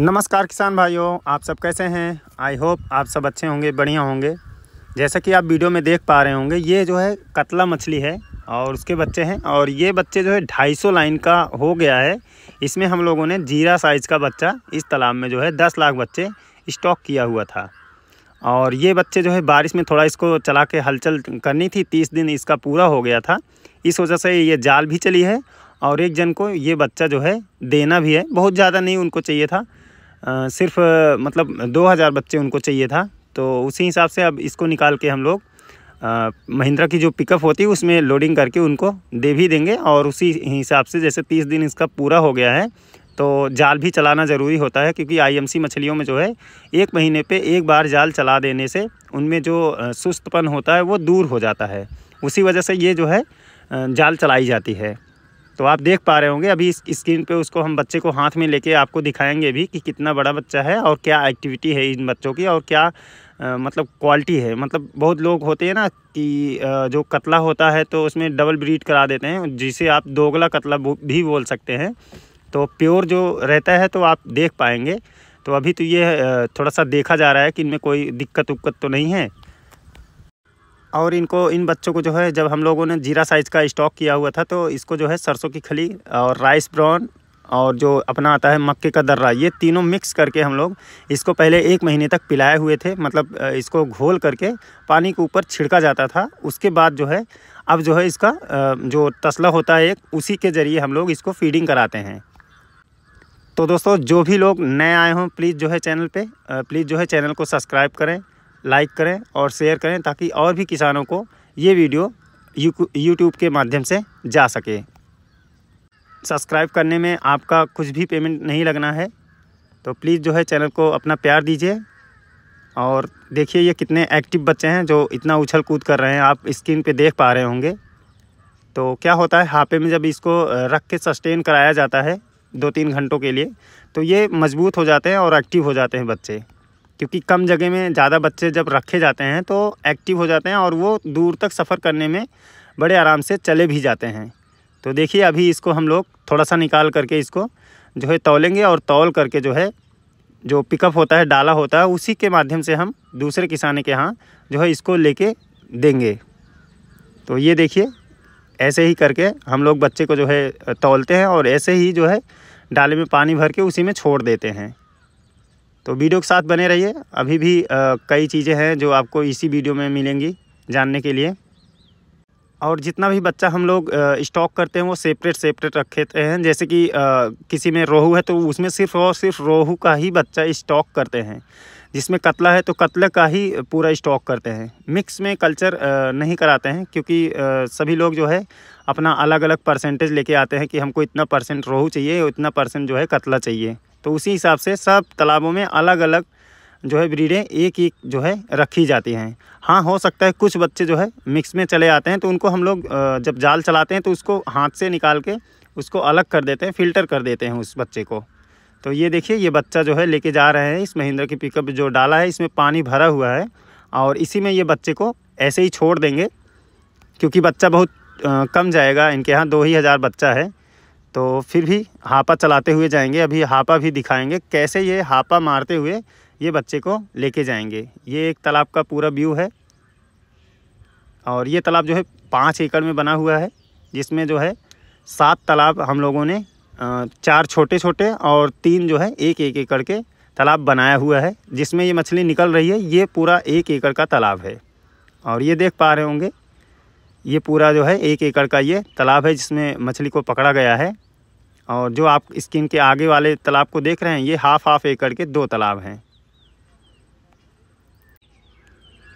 नमस्कार किसान भाइयों आप सब कैसे हैं आई होप आप सब अच्छे होंगे बढ़िया होंगे जैसा कि आप वीडियो में देख पा रहे होंगे ये जो है कतला मछली है और उसके बच्चे हैं और ये बच्चे जो है 250 लाइन का हो गया है इसमें हम लोगों ने जीरा साइज़ का बच्चा इस तालाब में जो है 10 लाख बच्चे स्टॉक किया हुआ था और ये बच्चे जो है बारिश में थोड़ा इसको चला के हलचल करनी थी तीस दिन इसका पूरा हो गया था इस वजह से ये जाल भी चली है और एक जन को ये बच्चा जो है देना भी है बहुत ज़्यादा नहीं उनको चाहिए था सिर्फ मतलब 2000 बच्चे उनको चाहिए था तो उसी हिसाब से अब इसको निकाल के हम लोग महिंद्रा की जो पिकअप होती है उसमें लोडिंग करके उनको दे भी देंगे और उसी हिसाब से जैसे तीस दिन इसका पूरा हो गया है तो जाल भी चलाना ज़रूरी होता है क्योंकि आईएमसी मछलियों में जो है एक महीने पे एक बार जाल चला देने से उनमें जो सुस्तपन होता है वो दूर हो जाता है उसी वजह से ये जो है जाल चलाई जाती है तो आप देख पा रहे होंगे अभी इस स्क्रीन पे उसको हम बच्चे को हाथ में लेके आपको दिखाएंगे भी कि कितना बड़ा बच्चा है और क्या एक्टिविटी है इन बच्चों की और क्या आ, मतलब क्वालिटी है मतलब बहुत लोग होते हैं ना कि आ, जो कतला होता है तो उसमें डबल ब्रीड करा देते हैं जिसे आप दोगला कतला भी बोल सकते हैं तो प्योर जो रहता है तो आप देख पाएंगे तो अभी तो ये थोड़ा सा देखा जा रहा है कि इनमें कोई दिक्कत उक्कत तो नहीं है और इनको इन बच्चों को जो है जब हम लोगों ने जीरा साइज़ का स्टॉक किया हुआ था तो इसको जो है सरसों की खली और राइस ब्राउन और जो अपना आता है मक्के का दर्रा ये तीनों मिक्स करके हम लोग इसको पहले एक महीने तक पिलाए हुए थे मतलब इसको घोल करके पानी के ऊपर छिड़का जाता था उसके बाद जो है अब जो है इसका जो तसला होता है एक उसी के ज़रिए हम लोग इसको फीडिंग कराते हैं तो दोस्तों जो भी लोग नए आए हों प्लीज़ जो है चैनल पे प्लीज़ जो है चैनल को सब्सक्राइब करें लाइक करें और शेयर करें ताकि और भी किसानों को ये वीडियो यूट्यूब के माध्यम से जा सके सब्सक्राइब करने में आपका कुछ भी पेमेंट नहीं लगना है तो प्लीज़ जो है चैनल को अपना प्यार दीजिए और देखिए ये कितने एक्टिव बच्चे हैं जो इतना उछल कूद कर रहे हैं आप स्क्रीन पे देख पा रहे होंगे तो क्या होता है हापे में जब इसको रख के सस्टेन कराया जाता है दो तीन घंटों के लिए तो ये मजबूत हो जाते हैं और एक्टिव हो जाते हैं बच्चे क्योंकि कम जगह में ज़्यादा बच्चे जब रखे जाते हैं तो एक्टिव हो जाते हैं और वो दूर तक सफ़र करने में बड़े आराम से चले भी जाते हैं तो देखिए अभी इसको हम लोग थोड़ा सा निकाल करके इसको जो है तोलेंगे और तोल करके जो है जो पिकअप होता है डाला होता है उसी के माध्यम से हम दूसरे किसान के यहाँ जो है इसको लेके देंगे तो ये देखिए ऐसे ही करके हम लोग बच्चे को जो है तोलते हैं और ऐसे ही जो है डाले में पानी भर के उसी में छोड़ देते हैं तो वीडियो के साथ बने रहिए अभी भी आ, कई चीज़ें हैं जो आपको इसी वीडियो में मिलेंगी जानने के लिए और जितना भी बच्चा हम लोग स्टॉक करते हैं वो सेपरेट सेपरेट रखे हैं जैसे कि आ, किसी में रोहू है तो उसमें सिर्फ और सिर्फ रोहू का ही बच्चा स्टॉक करते हैं जिसमें कतला है तो कतले का ही पूरा स्टॉक करते हैं मिक्स में कल्चर नहीं कराते हैं क्योंकि सभी लोग जो है अपना अलग अलग परसेंटेज लेके आते हैं कि हमको इतना परसेंट रोहू चाहिए और इतना परसेंट जो है कतला चाहिए तो उसी हिसाब से सब तालाबों में अलग अलग जो है ब्रीडें एक एक जो है रखी जाती हैं हाँ हो सकता है कुछ बच्चे जो है मिक्स में चले आते हैं तो उनको हम लोग जब जाल चलाते हैं तो उसको हाथ से निकाल के उसको अलग कर देते हैं फिल्टर कर देते हैं उस बच्चे को तो ये देखिए ये बच्चा जो है लेके जा रहे हैं इस महिंद्र की पिकअप जो डाला है इसमें पानी भरा हुआ है और इसी में ये बच्चे को ऐसे ही छोड़ देंगे क्योंकि बच्चा बहुत कम जाएगा इनके यहाँ दो ही हज़ार बच्चा है तो फिर भी हापा चलाते हुए जाएंगे अभी हापा भी दिखाएंगे कैसे ये हापा मारते हुए ये बच्चे को लेके जाएंगे ये एक तालाब का पूरा व्यू है और ये तालाब जो है पाँच एकड़ में बना हुआ है जिसमें जो है सात तालाब हम लोगों ने चार छोटे छोटे और तीन जो है एक एक एकड़ के तालाब बनाया हुआ है जिसमें ये मछली निकल रही है ये पूरा एक एकड़ का तालाब है और ये देख पा रहे होंगे ये पूरा जो है एक एकड़ का ये तालाब है जिसमें मछली को पकड़ा गया है और जो आप स्क्रीन के आगे वाले तालाब को देख रहे हैं ये हाफ हाफ एकड़ के दो तालाब हैं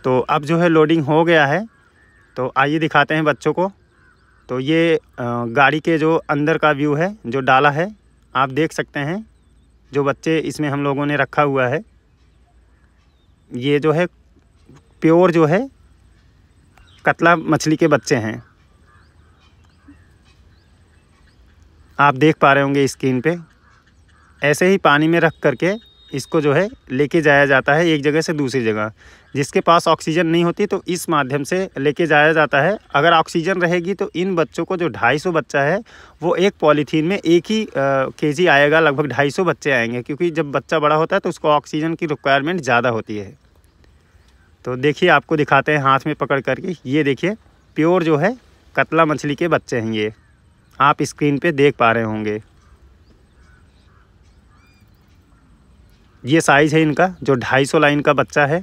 तो अब जो है लोडिंग हो गया है तो आइए दिखाते हैं बच्चों को तो ये गाड़ी के जो अंदर का व्यू है जो डाला है आप देख सकते हैं जो बच्चे इसमें हम लोगों ने रखा हुआ है ये जो है प्योर जो है कतला मछली के बच्चे हैं आप देख पा रहे होंगे स्क्रीन पे ऐसे ही पानी में रख करके इसको जो है लेके जाया जाता है एक जगह से दूसरी जगह जिसके पास ऑक्सीजन नहीं होती तो इस माध्यम से लेके जाया जाता है अगर ऑक्सीजन रहेगी तो इन बच्चों को जो 250 बच्चा है वो एक पॉलीथीन में एक ही के जी आएगा लगभग 250 बच्चे आएंगे क्योंकि जब बच्चा बड़ा होता है तो उसको ऑक्सीजन की रिक्वायरमेंट ज़्यादा होती है तो देखिए आपको दिखाते हैं हाथ में पकड़ करके ये देखिए प्योर जो है कतला मछली के बच्चे हैं ये आप स्क्रीन पे देख पा रहे होंगे ये साइज़ है इनका जो 250 लाइन का बच्चा है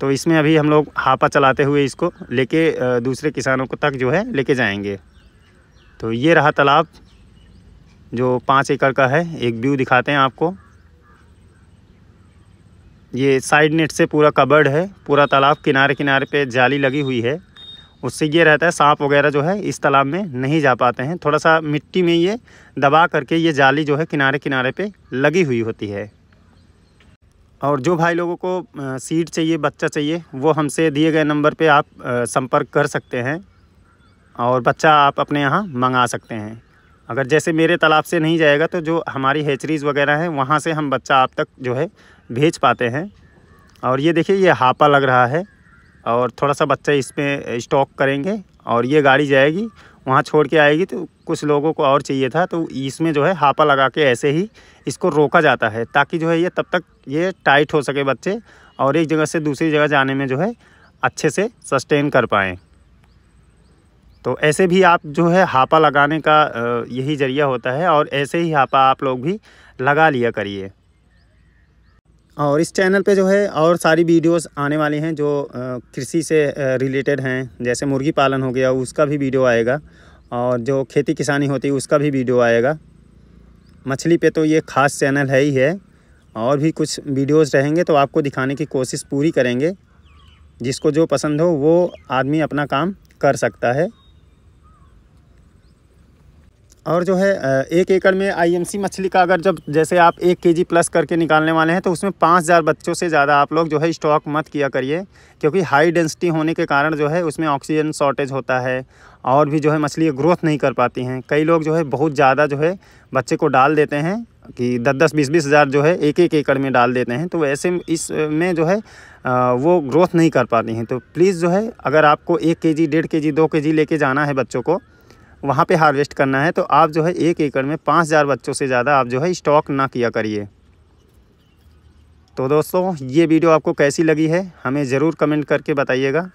तो इसमें अभी हम लोग हापा चलाते हुए इसको लेके दूसरे किसानों को तक जो है लेके जाएंगे तो ये रहा तालाब जो पाँच एकड़ का है एक व्यू दिखाते हैं आपको ये साइड नेट से पूरा कबर्ड है पूरा तालाब किनारे किनारे पे जाली लगी हुई है उससे ये रहता है सांप वगैरह जो है इस तालाब में नहीं जा पाते हैं थोड़ा सा मिट्टी में ये दबा करके ये जाली जो है किनारे किनारे पे लगी हुई होती है और जो भाई लोगों को सीट चाहिए बच्चा चाहिए वो हमसे दिए गए नंबर पे आप संपर्क कर सकते हैं और बच्चा आप अपने यहाँ मंगा सकते हैं अगर जैसे मेरे तालाब से नहीं जाएगा तो जो हमारी हैचरीज़ वगैरह हैं वहाँ से हम बच्चा आप तक जो है भेज पाते हैं और ये देखिए ये हापा लग रहा है और थोड़ा सा बच्चा इसमें स्टॉक करेंगे और ये गाड़ी जाएगी वहाँ छोड़ के आएगी तो कुछ लोगों को और चाहिए था तो इसमें जो है हापा लगा के ऐसे ही इसको रोका जाता है ताकि जो है ये तब तक ये टाइट हो सके बच्चे और एक जगह से दूसरी जगह जाने में जो है अच्छे से सस्टेन कर पाएँ तो ऐसे भी आप जो है हापा लगाने का यही ज़रिया होता है और ऐसे ही हापा आप लोग भी लगा लिया करिए और इस चैनल पे जो है और सारी वीडियोस आने वाली हैं जो कृषि से रिलेटेड हैं जैसे मुर्गी पालन हो गया उसका भी वीडियो आएगा और जो खेती किसानी होती है उसका भी वीडियो आएगा मछली पे तो ये ख़ास चैनल है ही है और भी कुछ वीडियोस रहेंगे तो आपको दिखाने की कोशिश पूरी करेंगे जिसको जो पसंद हो वो आदमी अपना काम कर सकता है और जो है एक एकड़ में आईएमसी मछली का अगर जब जैसे आप एक केजी प्लस करके निकालने वाले हैं तो उसमें पाँच हज़ार बच्चों से ज़्यादा आप लोग जो है स्टॉक मत किया करिए क्योंकि हाई डेंसिटी होने के कारण जो है उसमें ऑक्सीजन शॉर्टेज होता है और भी जो है मछली ग्रोथ नहीं कर पाती हैं कई लोग जो है बहुत ज़्यादा जो है बच्चे को डाल देते हैं कि दस दस बीस बीस हज़ार जो है एक एक एकड़ में डाल देते हैं तो ऐसे इस में जो है वो ग्रोथ नहीं कर पाती हैं तो प्लीज़ जो है अगर आपको एक के जी डेढ़ के जी दो के जी लेके जाना है बच्चों को वहाँ पे हार्वेस्ट करना है तो आप जो है एक एकड़ में पाँच हज़ार बच्चों से ज़्यादा आप जो है स्टॉक ना किया करिए तो दोस्तों ये वीडियो आपको कैसी लगी है हमें ज़रूर कमेंट करके बताइएगा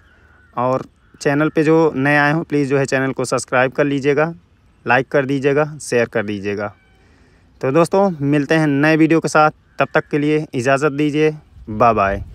और चैनल पे जो नए आए हों प्लीज़ जो है चैनल को सब्सक्राइब कर लीजिएगा लाइक कर दीजिएगा शेयर कर दीजिएगा तो दोस्तों मिलते हैं नए वीडियो के साथ तब तक के लिए इजाज़त दीजिए बाय बाय